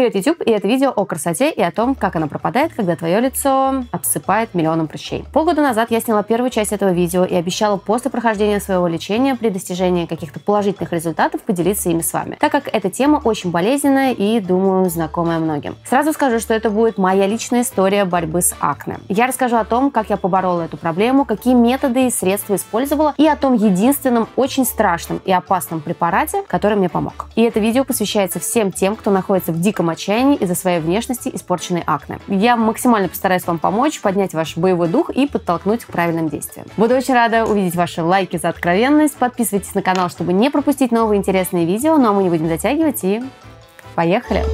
Привет, YouTube, и это видео о красоте и о том, как она пропадает, когда твое лицо обсыпает миллионом прыщей. Полгода назад я сняла первую часть этого видео и обещала после прохождения своего лечения при достижении каких-то положительных результатов поделиться ими с вами, так как эта тема очень болезненная и, думаю, знакомая многим. Сразу скажу, что это будет моя личная история борьбы с акне. Я расскажу о том, как я поборола эту проблему, какие методы и средства использовала, и о том единственном очень страшном и опасном препарате, который мне помог. И это видео посвящается всем тем, кто находится в диком своем отчаянии, из-за своей внешности испорченной акне. Я максимально постараюсь вам помочь, поднять ваш боевой дух и подтолкнуть к правильным действиям. Буду очень рада увидеть ваши лайки за откровенность. Подписывайтесь на канал, чтобы не пропустить новые интересные видео. Ну а мы не будем затягивать и поехали!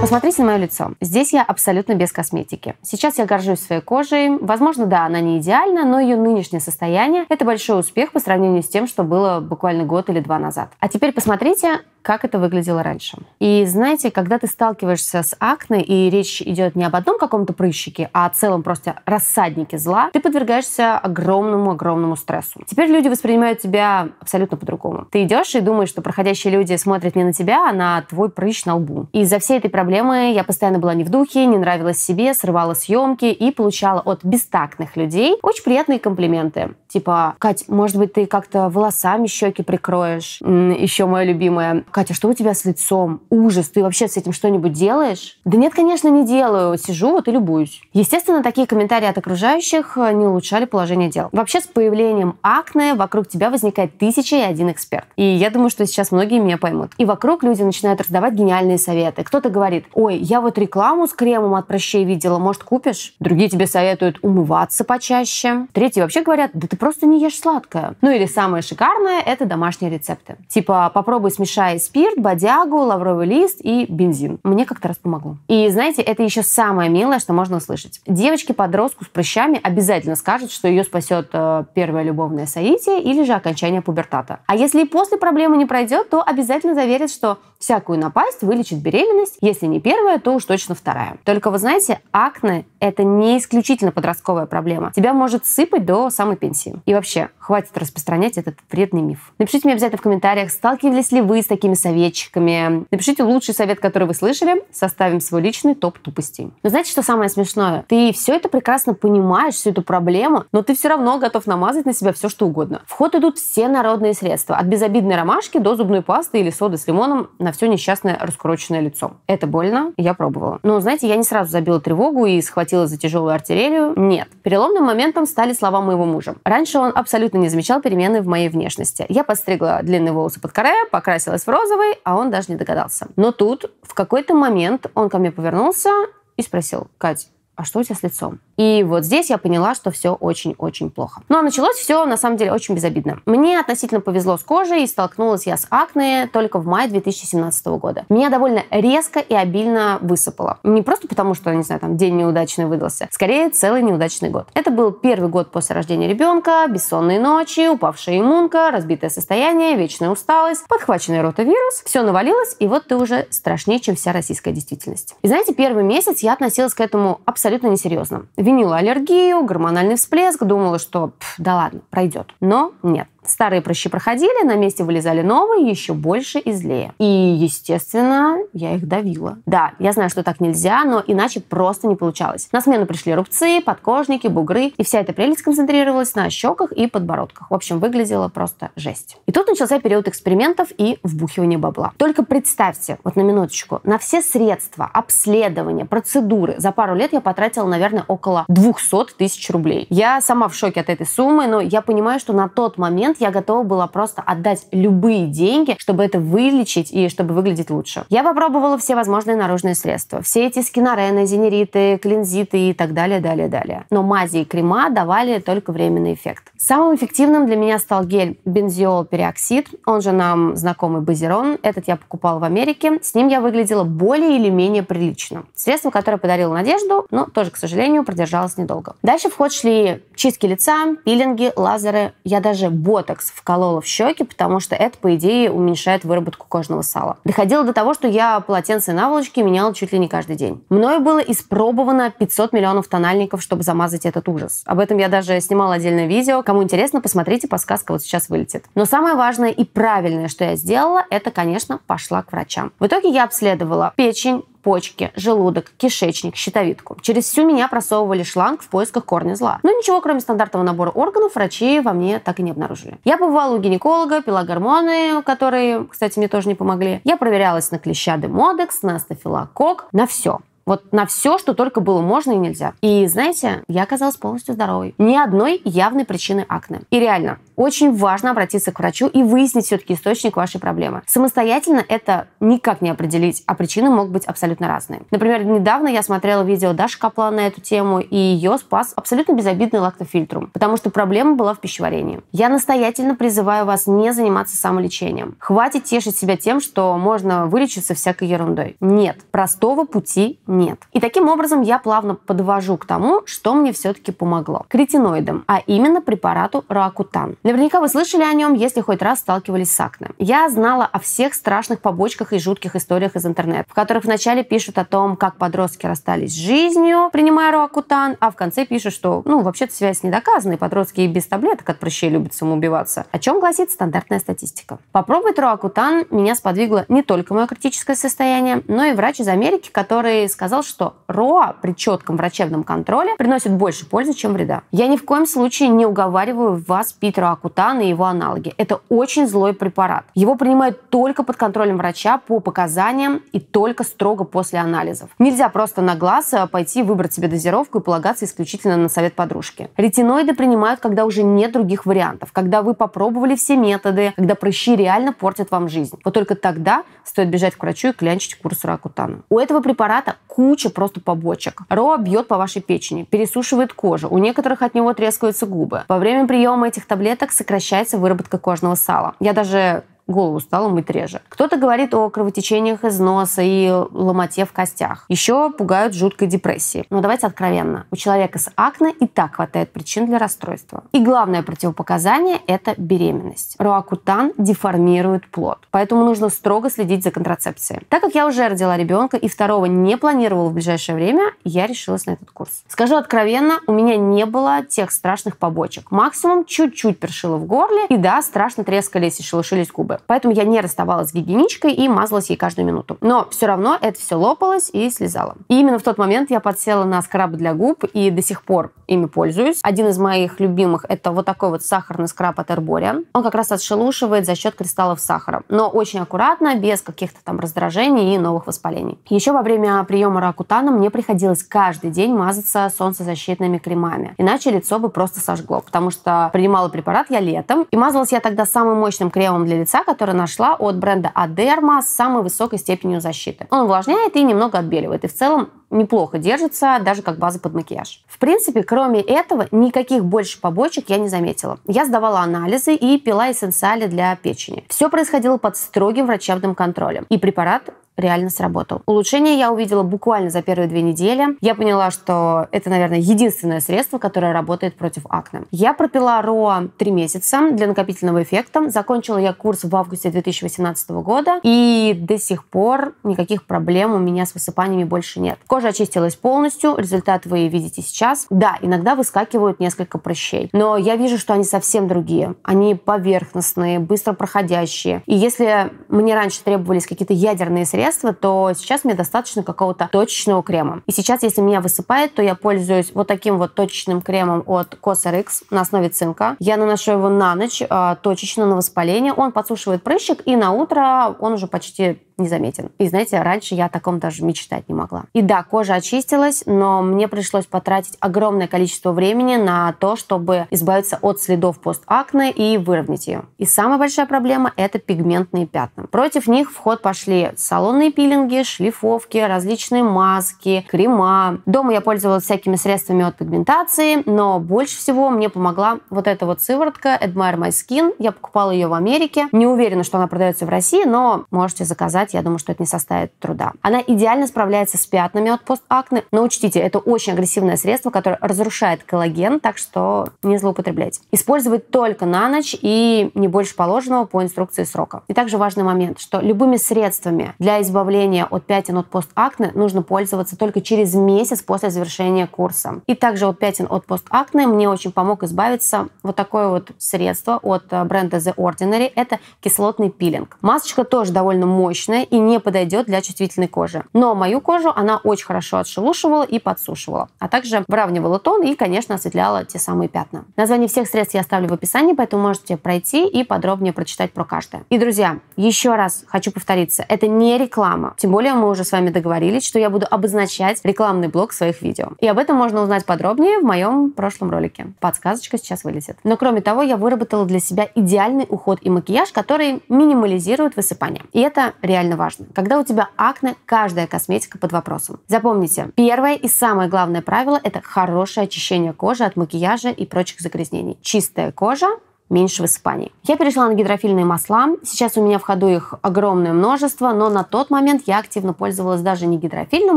Посмотрите на мое лицо. Здесь я абсолютно без косметики. Сейчас я горжусь своей кожей. Возможно, да, она не идеальна, но ее нынешнее состояние – это большой успех по сравнению с тем, что было буквально год или два назад. А теперь посмотрите, как это выглядело раньше. И знаете, когда ты сталкиваешься с акне, и речь идет не об одном каком-то прыщике, а о целом просто рассаднике зла, ты подвергаешься огромному-огромному стрессу. Теперь люди воспринимают тебя абсолютно по-другому. Ты идешь и думаешь, что проходящие люди смотрят не на тебя, а на твой прыщ на лбу. И из-за всей этой проблемы проблемы. Я постоянно была не в духе, не нравилась себе, срывала съемки и получала от бестактных людей очень приятные комплименты. Типа, Кать, может быть, ты как-то волосами щеки прикроешь? Еще моя любимая, Катя, что у тебя с лицом? Ужас, ты вообще с этим что-нибудь делаешь? Да нет, конечно, не делаю. Сижу вот и любуюсь. Естественно, такие комментарии от окружающих э, не улучшали положение дел. Вообще, с появлением акне вокруг тебя возникает тысяча и один эксперт. И я думаю, что сейчас многие меня поймут. И вокруг люди начинают раздавать гениальные советы. Кто-то говорит, ой, я вот рекламу с кремом от прыщей видела, может, купишь? Другие тебе советуют умываться почаще. Третьи вообще говорят, да ты просто не ешь сладкое. Ну или самое шикарное – это домашние рецепты. Типа попробуй смешай спирт, бодягу, лавровый лист и бензин. Мне как-то раз помогло. И знаете, это еще самое милое, что можно услышать. девочки подростку с прыщами обязательно скажут, что ее спасет э, первое любовное соитие или же окончание пубертата. А если и после проблемы не пройдет, то обязательно заверят, что Всякую напасть вылечит беременность, если не первая, то уж точно вторая. Только вы знаете, акне – это не исключительно подростковая проблема. Тебя может сыпать до самой пенсии. И вообще, хватит распространять этот вредный миф. Напишите мне обязательно в комментариях, сталкивались ли вы с такими советчиками. Напишите лучший совет, который вы слышали, составим свой личный топ тупостей. Но знаете, что самое смешное? Ты все это прекрасно понимаешь, всю эту проблему, но ты все равно готов намазать на себя все, что угодно. В ход идут все народные средства, от безобидной ромашки до зубной пасты или соды с лимоном – на все несчастное раскрученное лицо. Это больно, я пробовала. Но, знаете, я не сразу забила тревогу и схватила за тяжелую артиллерию. Нет. Переломным моментом стали слова моего мужа. Раньше он абсолютно не замечал перемены в моей внешности. Я подстригла длинные волосы под каре, покрасилась в розовый, а он даже не догадался. Но тут, в какой-то момент, он ко мне повернулся и спросил, «Кать, а что у тебя с лицом?» И вот здесь я поняла, что все очень-очень плохо. Ну а началось все, на самом деле, очень безобидно. Мне относительно повезло с кожей, и столкнулась я с акне только в мае 2017 года. Меня довольно резко и обильно высыпало. Не просто потому, что, не знаю, там день неудачный выдался, скорее целый неудачный год. Это был первый год после рождения ребенка, бессонные ночи, упавшая иммунка, разбитое состояние, вечная усталость, подхваченный ротовирус. Все навалилось, и вот ты уже страшнее, чем вся российская действительность. И знаете, первый месяц я относилась к этому абсолютно несерьезно винила аллергию, гормональный всплеск, думала, что да ладно, пройдет. Но нет. Старые прыщи проходили, на месте вылезали новые, еще больше и злее. И, естественно, я их давила. Да, я знаю, что так нельзя, но иначе просто не получалось. На смену пришли рубцы, подкожники, бугры, и вся эта прелесть концентрировалась на щеках и подбородках. В общем, выглядело просто жесть. И тут начался период экспериментов и вбухивания бабла. Только представьте, вот на минуточку, на все средства, обследования, процедуры за пару лет я потратила, наверное, около 200 тысяч рублей. Я сама в шоке от этой суммы, но я понимаю, что на тот момент я готова была просто отдать любые деньги, чтобы это вылечить и чтобы выглядеть лучше. Я попробовала все возможные наружные средства. Все эти скинорены, зенериты, клинзиты и так далее, далее, далее. Но мази и крема давали только временный эффект. Самым эффективным для меня стал гель бензиол периоксид, он же нам знакомый базирон. Этот я покупала в Америке. С ним я выглядела более или менее прилично. Средство, которое подарил Надежду, но тоже, к сожалению, продержалось недолго. Дальше в ход шли чистки лица, пилинги, лазеры. Я даже больше ботокс вколола в щеки, потому что это, по идее, уменьшает выработку кожного сала. Доходило до того, что я полотенце и наволочки меняла чуть ли не каждый день. Мною было испробовано 500 миллионов тональников, чтобы замазать этот ужас. Об этом я даже снимала отдельное видео. Кому интересно, посмотрите, подсказка вот сейчас вылетит. Но самое важное и правильное, что я сделала, это, конечно, пошла к врачам. В итоге я обследовала печень, почки, желудок, кишечник, щитовидку. Через всю меня просовывали шланг в поисках корня зла. Но ничего, кроме стандартного набора органов, врачи во мне так и не обнаружили. Я побывала у гинеколога, пила гормоны, которые, кстати, мне тоже не помогли. Я проверялась на клеща демодекс, на стафилокок, на все. Вот на все, что только было можно и нельзя. И знаете, я оказалась полностью здоровой. Ни одной явной причины акне. И реально, очень важно обратиться к врачу и выяснить все-таки источник вашей проблемы. Самостоятельно это никак не определить, а причины могут быть абсолютно разные. Например, недавно я смотрела видео Даши Каплан на эту тему, и ее спас абсолютно безобидный лактофильтрум, потому что проблема была в пищеварении. Я настоятельно призываю вас не заниматься самолечением. Хватит тешить себя тем, что можно вылечиться всякой ерундой. Нет, простого пути нет. И таким образом я плавно подвожу к тому, что мне все-таки помогло. Кретиноидам, а именно препарату Ракутан. Наверняка вы слышали о нем, если хоть раз сталкивались с акне. Я знала о всех страшных побочках и жутких историях из интернета, в которых вначале пишут о том, как подростки расстались с жизнью, принимая Ракутан, а в конце пишут, что, ну, вообще-то связь не доказана, и подростки и без таблеток от прыщей любят самоубиваться. О чем гласит стандартная статистика. Попробовать Роакутан меня сподвигло не только мое критическое состояние, но и врач из Америки, который сказал, доказал, что РОА при четком врачебном контроле приносит больше пользы, чем вреда. Я ни в коем случае не уговариваю вас Питеру Акутана и его аналоги. Это очень злой препарат. Его принимают только под контролем врача по показаниям и только строго после анализов. Нельзя просто на глаз а, пойти выбрать себе дозировку и полагаться исключительно на совет подружки. Ретиноиды принимают, когда уже нет других вариантов, когда вы попробовали все методы, когда прыщи реально портят вам жизнь. Вот только тогда стоит бежать к врачу и клянчить курс ракутана. У этого препарата куча просто побочек. Роа бьет по вашей печени, пересушивает кожу, у некоторых от него трескаются губы. Во время приема этих таблеток сокращается выработка кожного сала. Я даже голову стало мыть реже. Кто-то говорит о кровотечениях из носа и ломоте в костях. Еще пугают жуткой депрессии. Но давайте откровенно. У человека с акне и так хватает причин для расстройства. И главное противопоказание – это беременность. Роакутан деформирует плод. Поэтому нужно строго следить за контрацепцией. Так как я уже родила ребенка и второго не планировала в ближайшее время, я решилась на этот курс. Скажу откровенно, у меня не было тех страшных побочек. Максимум чуть-чуть першило в горле и да, страшно трескались и шелушились губы. Поэтому я не расставалась с гигиеничкой и мазалась ей каждую минуту. Но все равно это все лопалось и слезало. И именно в тот момент я подсела на скраб для губ и до сих пор ими пользуюсь. Один из моих любимых это вот такой вот сахарный скраб от Herborian. Он как раз отшелушивает за счет кристаллов сахара. Но очень аккуратно, без каких-то там раздражений и новых воспалений. Еще во время приема ракутана мне приходилось каждый день мазаться солнцезащитными кремами. Иначе лицо бы просто сожгло, потому что принимала препарат я летом. И мазалась я тогда самым мощным кремом для лица, который нашла от бренда Адерма с самой высокой степенью защиты. Он увлажняет и немного отбеливает. И в целом неплохо держится, даже как база под макияж. В принципе, кроме этого, никаких больше побочек я не заметила. Я сдавала анализы и пила эссенциали для печени. Все происходило под строгим врачебным контролем. И препарат реально сработал. Улучшение я увидела буквально за первые две недели. Я поняла, что это, наверное, единственное средство, которое работает против акне. Я пропила РОА три месяца для накопительного эффекта. Закончила я курс в августе 2018 года. И до сих пор никаких проблем у меня с высыпаниями больше нет. Кожа очистилась полностью. Результат вы видите сейчас. Да, иногда выскакивают несколько прыщей. Но я вижу, что они совсем другие. Они поверхностные, быстро проходящие. И если мне раньше требовались какие-то ядерные средства, средство, то сейчас мне достаточно какого-то точечного крема. И сейчас, если меня высыпает, то я пользуюсь вот таким вот точечным кремом от CosRX на основе цинка. Я наношу его на ночь, а, точечно на воспаление. Он подсушивает прыщик, и на утро он уже почти не заметен. И знаете, раньше я о таком даже мечтать не могла. И да, кожа очистилась, но мне пришлось потратить огромное количество времени на то, чтобы избавиться от следов постакне и выровнять ее. И самая большая проблема – это пигментные пятна. Против них в ход пошли салонные пилинги, шлифовки, различные маски, крема. Дома я пользовалась всякими средствами от пигментации, но больше всего мне помогла вот эта вот сыворотка Admire My Skin. Я покупала ее в Америке. Не уверена, что она продается в России, но можете заказать признать, я думаю, что это не составит труда. Она идеально справляется с пятнами от постакне, но учтите, это очень агрессивное средство, которое разрушает коллаген, так что не злоупотребляйте. Использовать только на ночь и не больше положенного по инструкции срока. И также важный момент, что любыми средствами для избавления от пятен от постакне нужно пользоваться только через месяц после завершения курса. И также от пятен от постакне мне очень помог избавиться вот такое вот средство от э, бренда The Ordinary. Это кислотный пилинг. Масочка тоже довольно мощная, нежная и не подойдет для чувствительной кожи. Но мою кожу она очень хорошо отшелушивала и подсушивала, а также выравнивала тон и, конечно, осветляла те самые пятна. Название всех средств я оставлю в описании, поэтому можете пройти и подробнее прочитать про каждое. И, друзья, еще раз хочу повториться, это не реклама. Тем более мы уже с вами договорились, что я буду обозначать рекламный блок своих видео. И об этом можно узнать подробнее в моем прошлом ролике. Подсказочка сейчас вылезет. Но кроме того, я выработала для себя идеальный уход и макияж, который минимализирует высыпание. И это реально максимально важно. Когда у тебя акне, каждая косметика под вопросом. Запомните, первое и самое главное правило – это хорошее очищение кожи от макияжа и прочих загрязнений. Чистая кожа меньше в Испании. Я перешла на гидрофильные масла. Сейчас у меня в ходу их огромное множество, но на тот момент я активно пользовалась даже не гидрофильным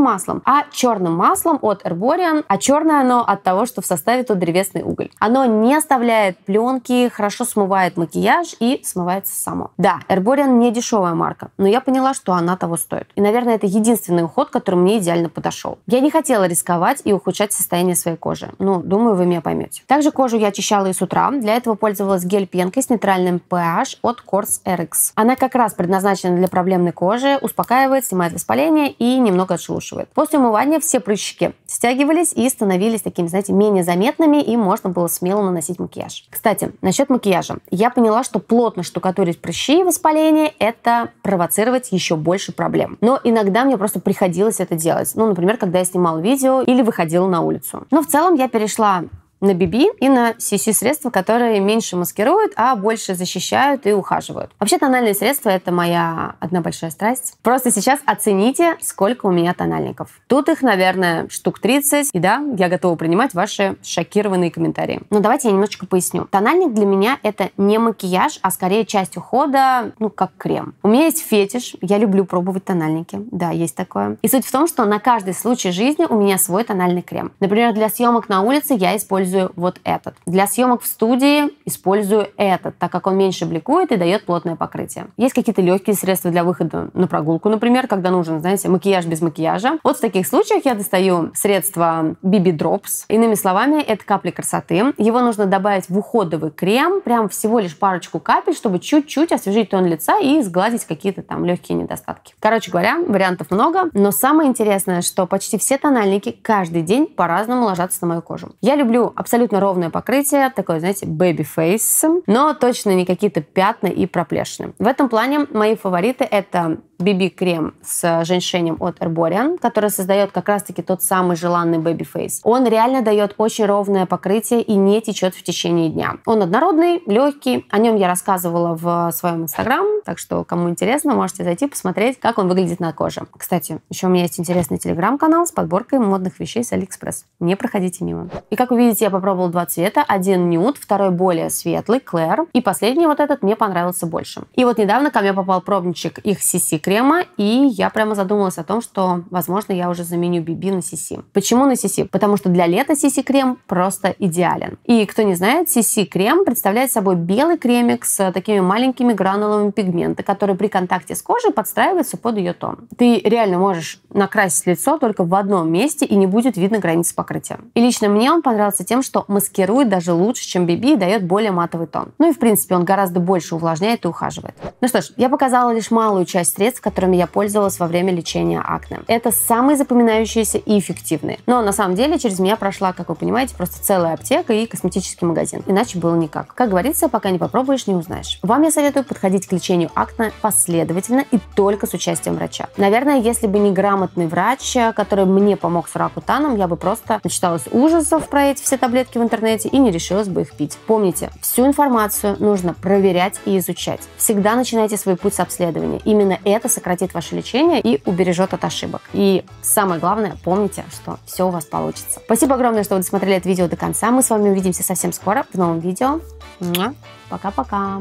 маслом, а черным маслом от Herborian. А черное оно от того, что в составе тут древесный уголь. Оно не оставляет пленки, хорошо смывает макияж и смывается само. Да, Herborian не дешевая марка, но я поняла, что она того стоит. И, наверное, это единственный уход, который мне идеально подошел. Я не хотела рисковать и ухудшать состояние своей кожи. Ну, думаю, вы меня поймете. Также кожу я очищала и с утра. Для этого пользовалась появилась гель пенкой с нейтральным pH от Corse RX. Она как раз предназначена для проблемной кожи, успокаивает, снимает воспаление и немного отшелушивает. После умывания все прыщики стягивались и становились такими, знаете, менее заметными, и можно было смело наносить макияж. Кстати, насчет макияжа. Я поняла, что плотно штукатурить прыщи и воспаление – это провоцировать еще больше проблем. Но иногда мне просто приходилось это делать. Ну, например, когда я снимала видео или выходила на улицу. Но в целом я перешла на BB и на CC средства, которые меньше маскируют, а больше защищают и ухаживают. Вообще тональные средства это моя одна большая страсть. Просто сейчас оцените, сколько у меня тональников. Тут их, наверное, штук 30. И да, я готова принимать ваши шокированные комментарии. Но давайте я немножечко поясню. Тональник для меня это не макияж, а скорее часть ухода, ну, как крем. У меня есть фетиш, я люблю пробовать тональники. Да, есть такое. И суть в том, что на каждый случай жизни у меня свой тональный крем. Например, для съемок на улице я использую использую вот этот. Для съемок в студии использую этот, так как он меньше бликует и дает плотное покрытие. Есть какие-то легкие средства для выхода на прогулку, например, когда нужен, знаете, макияж без макияжа. Вот в таких случаях я достаю средство BB Drops. Иными словами, это капли красоты. Его нужно добавить в уходовый крем, прям всего лишь парочку капель, чтобы чуть-чуть освежить тон лица и сгладить какие-то там легкие недостатки. Короче говоря, вариантов много, но самое интересное, что почти все тональники каждый день по-разному ложатся на мою кожу. Я люблю Абсолютно ровное покрытие, такое, знаете, baby-face, но точно не какие-то пятна и проплешины. В этом плане мои фавориты это BB-крем с женьшенем от Herborian, который создает как раз-таки тот самый желанный baby-фейс. Он реально дает очень ровное покрытие и не течет в течение дня. Он однородный, легкий. О нем я рассказывала в своем инстаграм, так что кому интересно, можете зайти посмотреть, как он выглядит на коже. Кстати, еще у меня есть интересный телеграм-канал с подборкой модных вещей с Алиэкспресс. Не проходите мимо. И как вы видите, я попробовала два цвета. Один нюд, второй более светлый, Клэр. И последний вот этот мне понравился больше. И вот недавно ко мне попал пробничек их CC-крем крема, и я прямо задумалась о том, что, возможно, я уже заменю BB на Сиси. Почему на Сиси? Потому что для лета Сиси крем просто идеален. И кто не знает, Сиси крем представляет собой белый кремик с такими маленькими гранулами пигмента, который при контакте с кожей подстраивается под ее тон. Ты реально можешь накрасить лицо только в одном месте, и не будет видно границ покрытия. И лично мне он понравился тем, что маскирует даже лучше, чем BB, и дает более матовый тон. Ну и в принципе он гораздо больше увлажняет и ухаживает. Ну что ж, я показала лишь малую часть средств, которыми я пользовалась во время лечения акне. Это самые запоминающиеся и эффективные. Но на самом деле через меня прошла, как вы понимаете, просто целая аптека и косметический магазин. Иначе было никак. Как говорится, пока не попробуешь, не узнаешь. Вам я советую подходить к лечению акне последовательно и только с участием врача. Наверное, если бы не грамотный врач, который мне помог с ракутаном, я бы просто начиталась ужасов про эти все таблетки в интернете и не решилась бы их пить. Помните, всю информацию нужно проверять и изучать. Всегда начинайте свой путь с обследования. Именно это это сократит ваше лечение и убережет от ошибок. И самое главное, помните, что все у вас получится. Спасибо огромное, что вы досмотрели это видео до конца. Мы с вами увидимся совсем скоро в новом видео. Пока-пока.